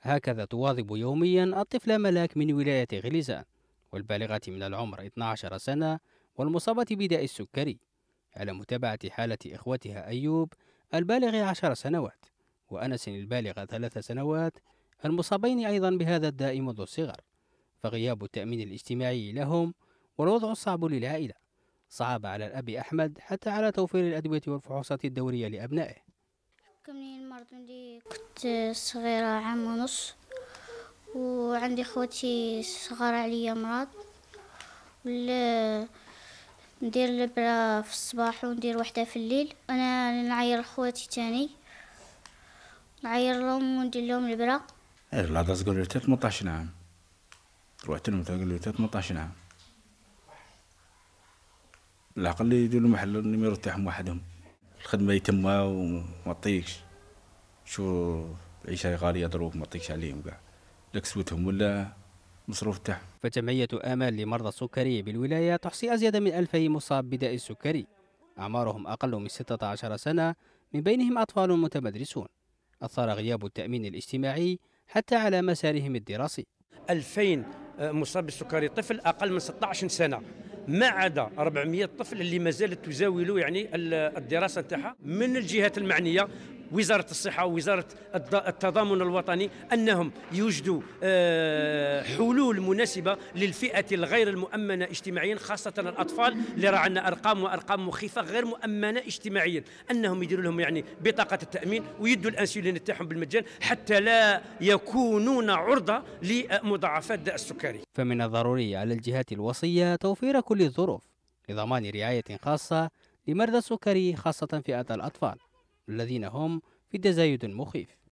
هكذا تواظب يوميا الطفلة ملاك من ولاية غليزان والبالغة من العمر 12 سنة والمصابة بداء السكري على متابعة حالة إخوتها أيوب البالغ عشر سنوات وأنس البالغ ثلاث سنوات المصابين أيضا بهذا الداء منذ الصغر فغياب التأمين الاجتماعي لهم والوضع الصعب للعائلة صعب على الأب أحمد حتى على توفير الأدوية والفحوصات الدورية لأبنائه كملين مرض ملي كنت صغيرة عام ونص وعندي خوتي صغار عليا مرض ولا ندير البرا في الصباح وندير وحده في الليل انا نعير خواتي تاني نعير لهم وندير لهم البرا إيه، العدس قالوا لي 18 عام روحت لهم تقول لي 18 عام العقل يدير محل نميرو تاعهم وحدهم الخدمه يتما وما تطيقش شو العيشه غاليه ظروف ما تطيقش عليهم كاع لا كسوتهم ولا مصروف تاعهم فجمعية آمال لمرضى السكري بالولاية تحصي أزيد من 2000 مصاب بداء السكري أعمارهم أقل من 16 سنة من بينهم أطفال متمدرسون أثار غياب التأمين الاجتماعي حتى على مسارهم الدراسي 2000 مصاب بالسكري طفل أقل من 16 سنة ما عدا 400 طفل اللي مازالت تزاول يعني الدراسه نتاعها من الجهات المعنيه وزاره الصحه ووزاره التضامن الوطني انهم يوجدوا آه، حلول مناسبه للفئه الغير المؤمنه اجتماعيا خاصه الاطفال اللي راه عندنا ارقام وارقام مخيفه غير مؤمنه اجتماعيا انهم يديروا لهم يعني بطاقه التامين ويدوا الانسولين تاعهم بالمجان حتى لا يكونون عرضه لمضاعفات داء السكري. فمن الضروري على الجهات الوصيه توفير كل الظروف لضمان رعايه خاصه لمرضى السكري خاصه فئه الاطفال. الذين هم في تزايد مخيف